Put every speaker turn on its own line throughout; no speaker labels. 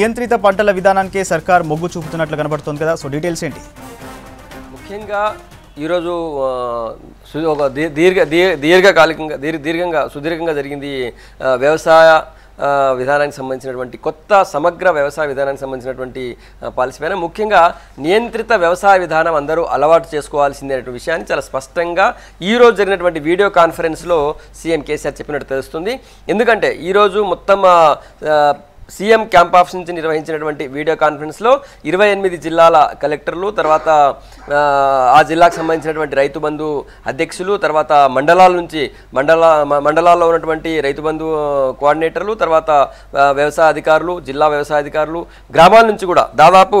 నియంత్రిత పంటల విధానానికే సర్కార్ మొగ్గు చూపుతున్నట్లు కనబడుతుంది కదా సో డీటెయిల్స్ ఏంటి ముఖ్యంగా ఈరోజు ఒక దీర్ఘ దీర్ఘకాలికంగా దీర్ఘ దీర్ఘంగా సుదీర్ఘంగా జరిగింది వ్యవసాయ విధానానికి సంబంధించినటువంటి కొత్త సమగ్ర వ్యవసాయ విధానానికి సంబంధించినటువంటి పాలసీ పైన ముఖ్యంగా నియంత్రిత వ్యవసాయ విధానం అందరూ అలవాటు చేసుకోవాల్సిందనేటువంటి విషయాన్ని చాలా స్పష్టంగా ఈరోజు జరిగినటువంటి వీడియో కాన్ఫరెన్స్లో సీఎం కేసీఆర్ చెప్పినట్టు తెలుస్తుంది ఎందుకంటే ఈరోజు మొత్తం సీఎం క్యాంప్ ఆఫీస్ నుంచి నిర్వహించినటువంటి వీడియో కాన్ఫరెన్స్లో ఇరవై ఎనిమిది జిల్లాల కలెక్టర్లు తర్వాత ఆ జిల్లాకు సంబంధించినటువంటి రైతు బంధు అధ్యక్షులు తర్వాత మండలాల నుంచి మండల మండలాల్లో ఉన్నటువంటి రైతు బంధు కోఆర్డినేటర్లు తర్వాత వ్యవసాయ అధికారులు జిల్లా వ్యవసాయ అధికారులు గ్రామాల నుంచి కూడా దాదాపు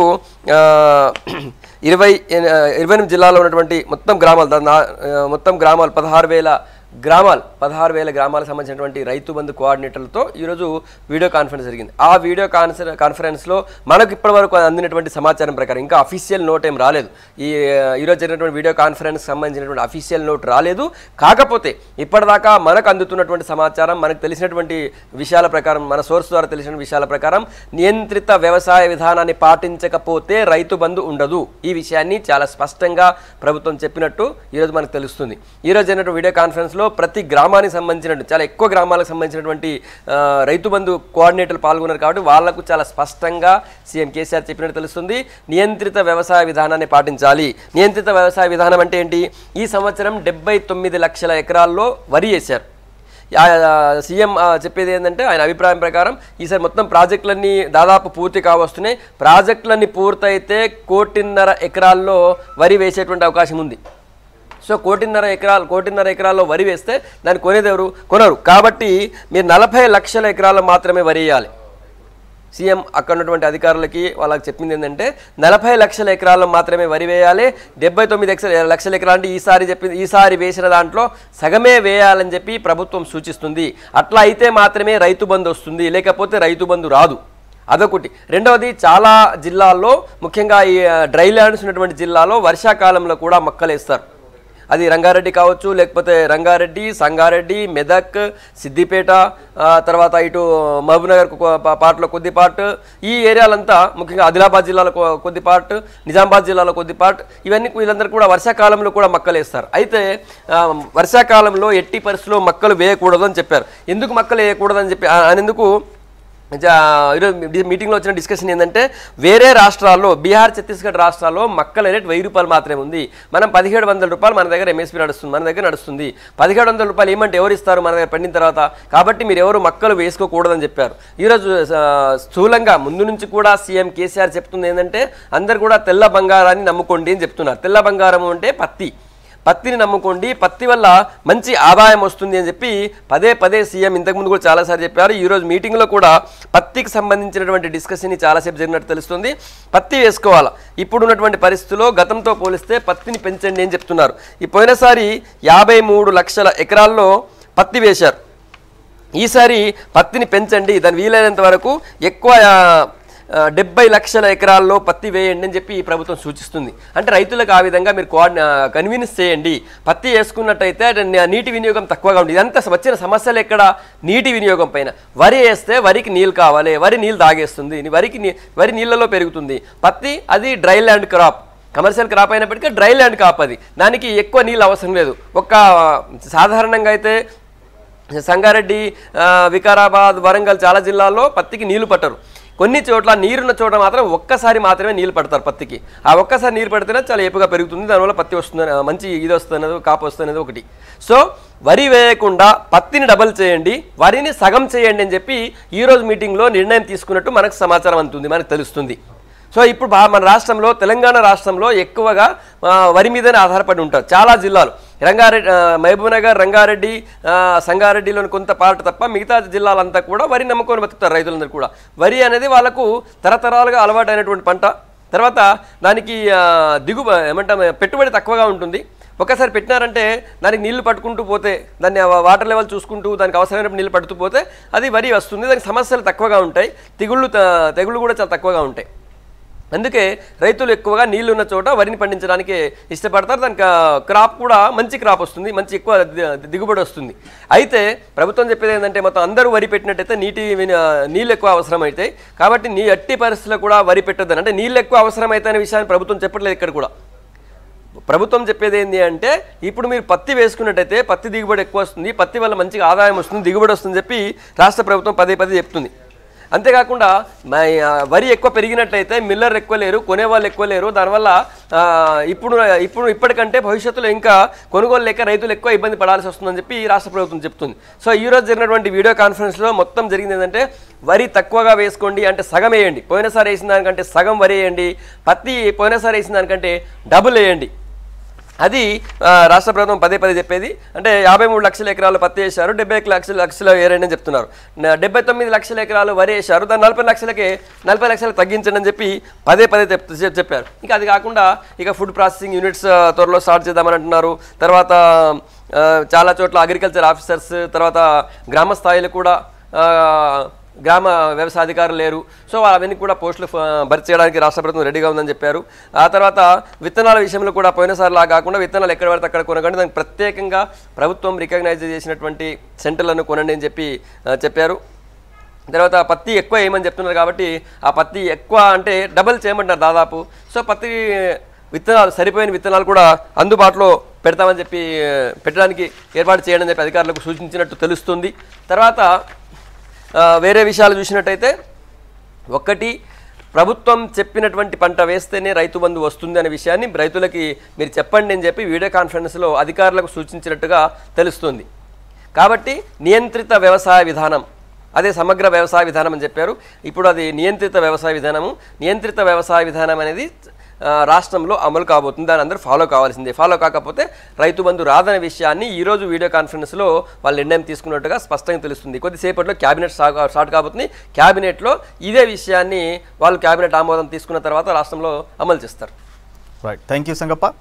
ఇరవై ఇరవై ఎనిమిది జిల్లాలో ఉన్నటువంటి మొత్తం గ్రామాలు మొత్తం గ్రామాలు పదహారు వేల గ్రామాలు పదహారు వేల గ్రామాలకు సంబంధించినటువంటి రైతు బంధు కోఆర్డినేటర్లతో ఈరోజు వీడియో కాన్ఫరెన్స్ జరిగింది ఆ వీడియో కాన్ఫరెన్స్ కాన్ఫరెన్స్లో మనకు ఇప్పటివరకు అందినటువంటి సమాచారం ప్రకారం ఇంకా అఫీషియల్ నోట్ ఏం రాలేదు ఈ ఈరోజు జరిగినటువంటి వీడియో కాన్ఫరెన్స్ సంబంధించినటువంటి అఫీషియల్ నోట్ రాలేదు కాకపోతే ఇప్పటిదాకా మనకు అందుతున్నటువంటి సమాచారం మనకు తెలిసినటువంటి విషయాల ప్రకారం మన సోర్స్ ద్వారా తెలిసిన విషయాల ప్రకారం నియంత్రిత వ్యవసాయ విధానాన్ని పాటించకపోతే రైతు బంధు ఉండదు ఈ విషయాన్ని చాలా స్పష్టంగా ప్రభుత్వం చెప్పినట్టు ఈరోజు మనకు తెలుస్తుంది ఈరోజు జరిగినటువంటి వీడియో కాన్ఫరెన్స్లో ఆంధ్రప్రదేశ్లో ప్రతి గ్రామానికి సంబంధించిన చాలా ఎక్కువ గ్రామాలకు సంబంధించినటువంటి రైతు బంధు కోఆర్డినేటర్లు పాల్గొన్నారు కాబట్టి వాళ్లకు చాలా స్పష్టంగా సీఎం కేసీఆర్ చెప్పినట్టు తెలుస్తుంది నియంత్రిత వ్యవసాయ విధానాన్ని పాటించాలి నియంత్రిత వ్యవసాయ విధానం అంటే ఏంటి ఈ సంవత్సరం డెబ్బై తొమ్మిది లక్షల ఎకరాల్లో వరి వేశారు సీఎం చెప్పేది ఏంటంటే ఆయన అభిప్రాయం ప్రకారం ఈసారి మొత్తం ప్రాజెక్టులన్నీ దాదాపు పూర్తి కావస్తున్నాయి ప్రాజెక్టులన్నీ పూర్తయితే కోటిన్నర ఎకరాల్లో వరి వేసేటువంటి అవకాశం ఉంది సో కోటిన్నర ఎకరాలు కోటిన్నర ఎకరాల్లో వరి వేస్తే దాన్ని కొనేదెవరు కొనరు కాబట్టి మీరు నలభై లక్షల ఎకరాలు మాత్రమే వరి వేయాలి సీఎం అక్కడ ఉన్నటువంటి అధికారులకి వాళ్ళకి చెప్పింది ఏంటంటే నలభై లక్షల ఎకరాలు మాత్రమే వరి వేయాలి డెబ్బై తొమ్మిది లక్షల ఎకరాలు అంటే ఈసారి చెప్పింది ఈసారి వేసిన దాంట్లో సగమే వేయాలని చెప్పి ప్రభుత్వం సూచిస్తుంది అట్లా అయితే మాత్రమే రైతు బంధు వస్తుంది లేకపోతే రైతు బంధు రాదు అదొకటి రెండవది చాలా జిల్లాల్లో ముఖ్యంగా ఈ డ్రై ల్యాండ్స్ ఉన్నటువంటి జిల్లాలో వర్షాకాలంలో కూడా మొక్కలు వేస్తారు అది రంగారెడ్డి కావచ్చు లేకపోతే రంగారెడ్డి సంగారెడ్డి మెదక్ సిద్దిపేట తర్వాత ఇటు మహబూబ్నగర్ పార్ట్లో కొద్ది పార్ట్ ఈ ఏరియాలంతా ముఖ్యంగా ఆదిలాబాద్ జిల్లాలో కొద్ది పార్ట్ నిజామాబాద్ జిల్లాలో కొద్ది పార్ట్ ఇవన్నీ వీళ్ళందరూ కూడా వర్షాకాలంలో కూడా మక్కలు వేస్తారు అయితే వర్షాకాలంలో ఎట్టి పరిస్థితుల్లో మక్కలు వేయకూడదు అని చెప్పారు ఎందుకు మక్కలు వేయకూడదని చెప్పి అనేందుకు ఈరోజు మీటింగ్లో వచ్చిన డిస్కషన్ ఏంటంటే వేరే రాష్ట్రాల్లో బీహార్ ఛత్తీస్గఢ్ రాష్ట్రాల్లో మక్కల రేట్ వెయ్యి రూపాయలు మాత్రమే ఉంది మనం పదిహేడు వందల రూపాయలు మన దగ్గర ఎంఎస్పీ నడుస్తుంది మన దగ్గర నడుస్తుంది పదిహేడు వందల రూపాయలు ఏమంటే ఎవరు ఇస్తారు మన దగ్గర పండిన తర్వాత కాబట్టి మీరు ఎవరు మక్కలు వేసుకోకూడదని చెప్పారు ఈరోజు స్థూలంగా ముందు నుంచి కూడా సీఎం కేసీఆర్ చెప్తుంది ఏంటంటే అందరు కూడా తెల్ల బంగారాన్ని నమ్ముకోండి అని చెప్తున్నారు తెల్ల బంగారం అంటే పత్తి పత్తిని నమ్ముకోండి పత్తి వల్ల మంచి ఆదాయం వస్తుంది అని చెప్పి పదే పదే సీఎం ఇంతకుముందు కూడా చాలాసార్లు చెప్పారు ఈరోజు మీటింగ్లో కూడా పత్తికి సంబంధించినటువంటి డిస్కషన్ చాలాసేపు జరిగినట్టు తెలుస్తుంది పత్తి వేసుకోవాలి ఇప్పుడున్నటువంటి పరిస్థితుల్లో గతంతో పోలిస్తే పత్తిని పెంచండి అని చెప్తున్నారు ఈ పోయినసారి యాభై లక్షల ఎకరాల్లో పత్తి వేశారు ఈసారి పత్తిని పెంచండి దాని వీలైనంత వరకు ఎక్కువ డెబ్బై లక్షల ఎకరాల్లో పత్తి వేయండి అని చెప్పి ఈ ప్రభుత్వం సూచిస్తుంది అంటే రైతులకు ఆ విధంగా మీరు కోఆర్డినే కన్విన్స్ చేయండి పత్తి వేసుకున్నట్టయితే నీటి వినియోగం తక్కువగా ఉంది ఇదంతా వచ్చిన సమస్యలు ఎక్కడ నీటి వినియోగం పైన వరి వేస్తే వరికి నీళ్ళు కావాలి వరి నీళ్ళు తాగేస్తుంది వరికి వరి నీళ్ళలో పెరుగుతుంది పత్తి అది dry land crop commercial crop అయినప్పటికీ డ్రై ల్యాండ్ క్రాప్ అది దానికి ఎక్కువ నీళ్ళు అవసరం లేదు ఒక్క సాధారణంగా అయితే సంగారెడ్డి వికారాబాద్ వరంగల్ చాలా జిల్లాల్లో పత్తికి నీళ్లు పట్టరు కొన్ని చోట్ల నీరున్న చోట మాత్రం ఒక్కసారి మాత్రమే నీళ్ళు పడతారు పత్తికి ఆ ఒక్కసారి నీరు పడితేనే చాలా ఏపుగా పెరుగుతుంది దానివల్ల పత్తి వస్తుంది మంచి ఇది వస్తుంది కాపు వస్తుంది ఒకటి సో వరి వేయకుండా పత్తిని డబల్ చేయండి వరిని సగం చేయండి అని చెప్పి ఈరోజు మీటింగ్లో నిర్ణయం తీసుకున్నట్టు మనకు సమాచారం అంతుంది మనకు తెలుస్తుంది సో ఇప్పుడు మన రాష్ట్రంలో తెలంగాణ రాష్ట్రంలో ఎక్కువగా వరి మీదనే ఆధారపడి ఉంటారు చాలా జిల్లాలు రంగారెడ్డి మహబూబ్నగర్ రంగారెడ్డి సంగారెడ్డిలోని కొంత పార్ట్ తప్ప మిగతా జిల్లాలంతా కూడా వరి నమ్ముకొని బతుకుతారు రైతులందరూ కూడా వరి అనేది వాళ్ళకు తరతరాలుగా అలవాటైనటువంటి పంట తర్వాత దానికి దిగు ఏమంటే పెట్టుబడి తక్కువగా ఉంటుంది ఒకసారి పెట్టినారంటే దానికి నీళ్లు పట్టుకుంటూ పోతే దాన్ని వాటర్ లెవెల్ చూసుకుంటూ దానికి అవసరమైనప్పుడు నీళ్లు పడుతూ పోతే అది వరి వస్తుంది దానికి సమస్యలు తక్కువగా ఉంటాయి తెగుళ్ళు తెగుళ్ళు కూడా చాలా తక్కువగా ఉంటాయి అందుకే రైతులు ఎక్కువగా నీళ్లు ఉన్న చోట వరిని పండించడానికి ఇష్టపడతారు దానికి క్రాప్ కూడా మంచి క్రాప్ వస్తుంది మంచి ఎక్కువ దిగుబడి వస్తుంది అయితే ప్రభుత్వం చెప్పేది ఏంటంటే మొత్తం అందరూ వరి పెట్టినట్టయితే నీటి నీళ్ళు ఎక్కువ అవసరం అవుతాయి కాబట్టి నీ అట్టి పరిస్థితుల్లో కూడా వరి పెట్టద్దు అంటే నీళ్ళు ఎక్కువ అవసరం అవుతాయనే విషయాన్ని ప్రభుత్వం చెప్పట్లేదు ఇక్కడ కూడా ప్రభుత్వం చెప్పేది ఏంటి అంటే ఇప్పుడు మీరు పత్తి వేసుకున్నట్టయితే పత్తి దిగుబడి ఎక్కువ వస్తుంది పత్తి వల్ల మంచిగా ఆదాయం వస్తుంది దిగుబడి వస్తుంది చెప్పి రాష్ట్ర ప్రభుత్వం పదే పదే చెప్తుంది అంతేకాకుండా వరి ఎక్కువ పెరిగినట్లయితే మిల్లర్ ఎక్కువ లేరు కొనేవాళ్ళు ఎక్కువ లేరు దానివల్ల ఇప్పుడు ఇప్పుడు ఇప్పటికంటే భవిష్యత్తులో ఇంకా కొనుగోలు లేక రైతులు ఎక్కువ ఇబ్బంది పడాల్సి వస్తుందని చెప్పి ఈ రాష్ట్ర ప్రభుత్వం చెప్తుంది సో ఈరోజు జరిగినటువంటి వీడియో కాన్ఫరెన్స్లో మొత్తం జరిగింది ఏంటంటే వరి తక్కువగా వేసుకోండి అంటే సగం వేయండి పోయినసారి వేసిన దానికంటే సగం వరి వేయండి పత్తి పోయినసారి వేసిన దానికంటే డబుల్ వేయండి అది రాష్ట్ర ప్రభుత్వం పదే పదే చెప్పేది అంటే యాభై మూడు లక్షల ఎకరాలు పత్తి వేశారు డెబ్బై లక్షల లక్షల వేరేనని చెప్తున్నారు డెబ్బై తొమ్మిది లక్షల ఎకరాలు వరి వేశారు దాన్ని నలభై లక్షలకే నలభై లక్షలకు తగ్గించండి అని చెప్పి పదే పదే చెప్పారు ఇంకా అది కాకుండా ఇక ఫుడ్ ప్రాసెసింగ్ యూనిట్స్ త్వరలో స్టార్ట్ చేద్దామని అంటున్నారు తర్వాత చాలా చోట్ల అగ్రికల్చర్ ఆఫీసర్స్ తర్వాత గ్రామ స్థాయిలో కూడా గ్రామ వ్యవసాయ అధికారులు లేరు సో అవన్నీ కూడా పోస్టులు భర్తీ చేయడానికి రాష్ట్ర ప్రభుత్వం రెడీగా ఉందని చెప్పారు ఆ తర్వాత విత్తనాల విషయంలో కూడా పోయినసారిలా కాకుండా విత్తనాలు ఎక్కడ పడితే అక్కడ కొనకండి దానికి ప్రత్యేకంగా ప్రభుత్వం రికగ్నైజ్ చేసినటువంటి సెంటర్లను కొనండి అని చెప్పి చెప్పారు తర్వాత పత్తి ఎక్కువ వేయమని చెప్తున్నారు కాబట్టి ఆ పత్తి ఎక్కువ అంటే డబల్ చేయమంటారు దాదాపు సో పత్తి విత్తనాలు సరిపోయిన విత్తనాలు కూడా అందుబాటులో పెడతామని చెప్పి పెట్టడానికి ఏర్పాటు చేయడం అని చెప్పి అధికారులకు సూచించినట్టు తెలుస్తుంది తర్వాత వేరే విషయాలు చూసినట్టయితే ఒకటి ప్రభుత్వం చెప్పినటువంటి పంట వేస్తేనే రైతు బంధు వస్తుంది అనే విషయాన్ని రైతులకి మీరు చెప్పండి అని చెప్పి వీడియో కాన్ఫరెన్స్లో అధికారులకు సూచించినట్టుగా తెలుస్తుంది కాబట్టి నియంత్రిత వ్యవసాయ విధానం అదే సమగ్ర వ్యవసాయ విధానం అని చెప్పారు ఇప్పుడు అది నియంత్రిత వ్యవసాయ విధానము నియంత్రిత వ్యవసాయ విధానం అనేది రాష్ట్రంలో అమలు కాబోతుంది దాని అందరూ ఫాలో కావాల్సిందే ఫాలో కాకపోతే రైతు బంధు రాదనే విషయాన్ని ఈరోజు వీడియో కాన్ఫరెన్స్లో వాళ్ళు నిర్ణయం తీసుకున్నట్టుగా స్పష్టంగా తెలుస్తుంది కొద్దిసేపట్లో క్యాబినెట్ స్టార్ట్ కాబోతుంది క్యాబినెట్లో ఇదే విషయాన్ని వాళ్ళు క్యాబినెట్ ఆమోదం తీసుకున్న తర్వాత రాష్ట్రంలో అమలు చేస్తారు రైట్ థ్యాంక్ యూ సంగప్ప